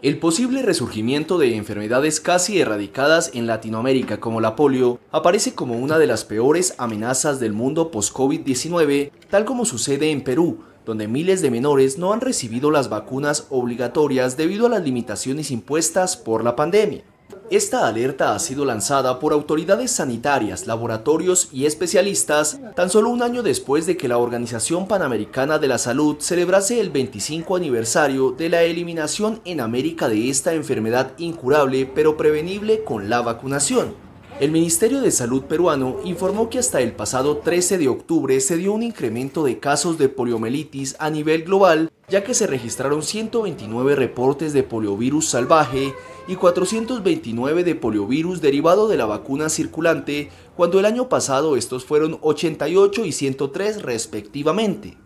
El posible resurgimiento de enfermedades casi erradicadas en Latinoamérica como la polio aparece como una de las peores amenazas del mundo post-COVID-19, tal como sucede en Perú, donde miles de menores no han recibido las vacunas obligatorias debido a las limitaciones impuestas por la pandemia. Esta alerta ha sido lanzada por autoridades sanitarias, laboratorios y especialistas tan solo un año después de que la Organización Panamericana de la Salud celebrase el 25 aniversario de la eliminación en América de esta enfermedad incurable pero prevenible con la vacunación. El Ministerio de Salud peruano informó que hasta el pasado 13 de octubre se dio un incremento de casos de poliomielitis a nivel global, ya que se registraron 129 reportes de poliovirus salvaje y 429 de poliovirus derivado de la vacuna circulante, cuando el año pasado estos fueron 88 y 103 respectivamente.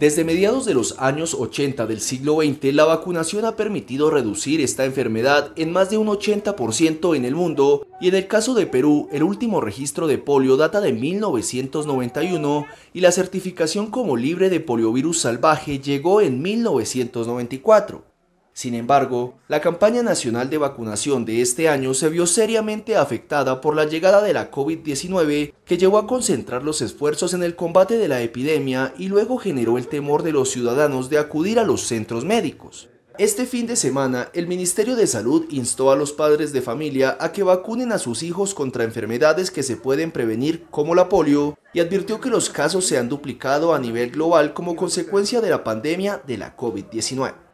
Desde mediados de los años 80 del siglo XX, la vacunación ha permitido reducir esta enfermedad en más de un 80% en el mundo y en el caso de Perú, el último registro de polio data de 1991 y la certificación como libre de poliovirus salvaje llegó en 1994. Sin embargo, la campaña nacional de vacunación de este año se vio seriamente afectada por la llegada de la COVID-19 que llevó a concentrar los esfuerzos en el combate de la epidemia y luego generó el temor de los ciudadanos de acudir a los centros médicos. Este fin de semana, el Ministerio de Salud instó a los padres de familia a que vacunen a sus hijos contra enfermedades que se pueden prevenir como la polio y advirtió que los casos se han duplicado a nivel global como consecuencia de la pandemia de la COVID-19.